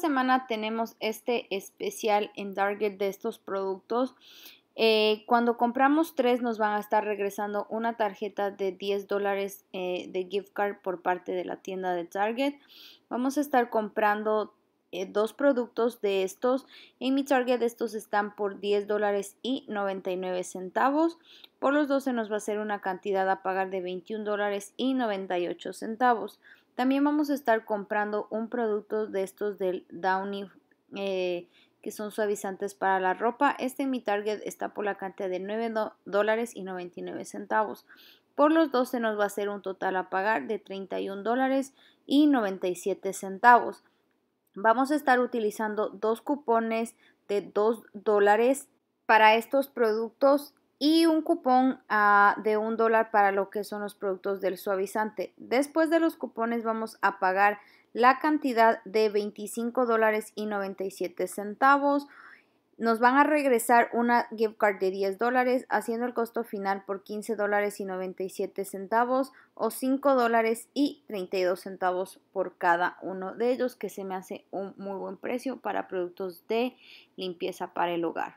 semana tenemos este especial en Target de estos productos. Eh, cuando compramos tres nos van a estar regresando una tarjeta de 10 dólares eh, de gift card por parte de la tienda de Target. Vamos a estar comprando eh, dos productos de estos. En mi Target estos están por 10 dólares y 99 centavos. Por los 12 nos va a ser una cantidad a pagar de 21 dólares y 98 centavos. También vamos a estar comprando un producto de estos del Downy eh, que son suavizantes para la ropa. Este en mi Target está por la cantidad de $9.99. dólares centavos. Por los dos se nos va a ser un total a pagar de $31.97. dólares centavos. Vamos a estar utilizando dos cupones de 2 dólares para estos productos y un cupón ah, de un dólar para lo que son los productos del suavizante. Después de los cupones vamos a pagar la cantidad de 25 dólares y 97 centavos. Nos van a regresar una gift card de 10 dólares, haciendo el costo final por 15 dólares y 97 centavos o $5.32 dólares y 32 centavos por cada uno de ellos, que se me hace un muy buen precio para productos de limpieza para el hogar.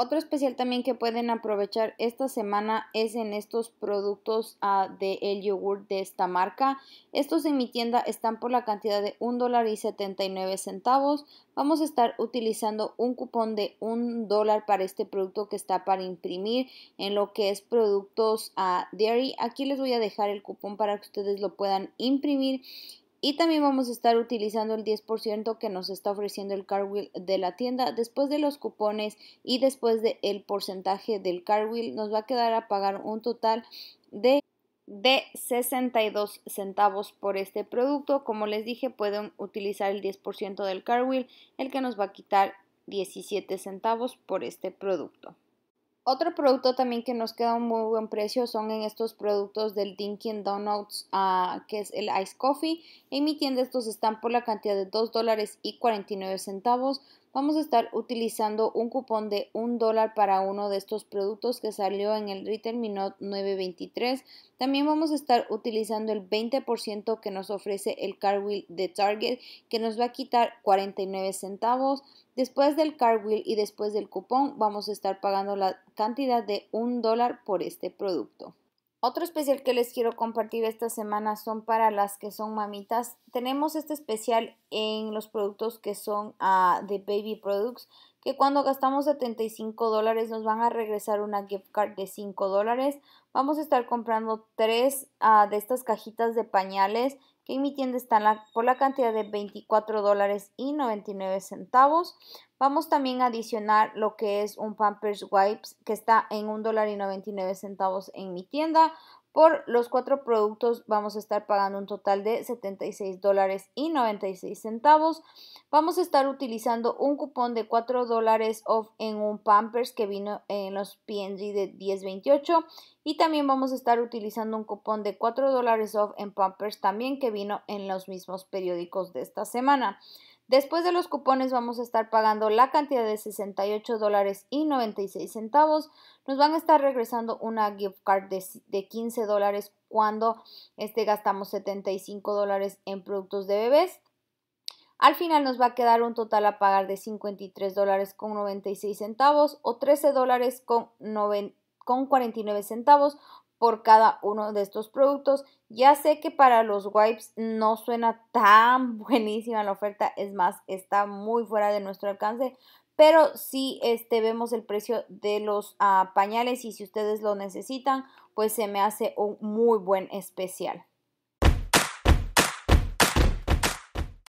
Otro especial también que pueden aprovechar esta semana es en estos productos ah, de el yogur de esta marca. Estos en mi tienda están por la cantidad de $1.79. dólar y 79 centavos. Vamos a estar utilizando un cupón de un dólar para este producto que está para imprimir en lo que es productos a ah, dairy. Aquí les voy a dejar el cupón para que ustedes lo puedan imprimir y también vamos a estar utilizando el 10% que nos está ofreciendo el Wheel de la tienda. Después de los cupones y después del el porcentaje del Wheel, nos va a quedar a pagar un total de de 62 centavos por este producto. Como les dije, pueden utilizar el 10% del Wheel, el que nos va a quitar 17 centavos por este producto. Otro producto también que nos queda un muy buen precio son en estos productos del Dinky Donuts, ah, que es el Ice Coffee. En mi tienda estos están por la cantidad de $2.49 dólares y 49 centavos vamos a estar utilizando un cupón de un dólar para uno de estos productos que salió en el Retail Minot 923. También vamos a estar utilizando el 20% que nos ofrece el Wheel de Target, que nos va a quitar 49 centavos. Después del Wheel y después del cupón, vamos a estar pagando la cantidad de un dólar por este producto. Otro especial que les quiero compartir esta semana son para las que son mamitas. Tenemos este especial en los productos que son The ah, de Baby Products, cuando gastamos 75 dólares nos van a regresar una gift card de 5 dólares. Vamos a estar comprando tres ah, de estas cajitas de pañales que en mi tienda están por la cantidad de 24 dólares y 99 centavos. Vamos también a adicionar lo que es un Pampers Wipes que está en 1 dólar y 99 centavos en mi tienda. Por los cuatro productos vamos a estar pagando un total de 76 dólares y 96 centavos. Vamos a estar utilizando un cupón de 4 dólares off en un Pampers que vino en los PNG de 10.28 y también vamos a estar utilizando un cupón de 4 dólares off en Pampers también que vino en los mismos periódicos de esta semana. Después de los cupones vamos a estar pagando la cantidad de 68 dólares y 96 centavos. Nos van a estar regresando una gift card de, 15 dólares cuando este, gastamos 75 dólares en productos de bebés. Al final nos va a quedar un total a pagar de 53 dólares con 96 centavos o 13 dólares con 49 centavos por cada uno de estos productos. Ya sé que para los wipes no suena tan buenísima la oferta, es más, está muy fuera de nuestro alcance, pero si este, vemos el precio de los ah, pañales y si ustedes lo necesitan, pues se me hace un muy buen especial.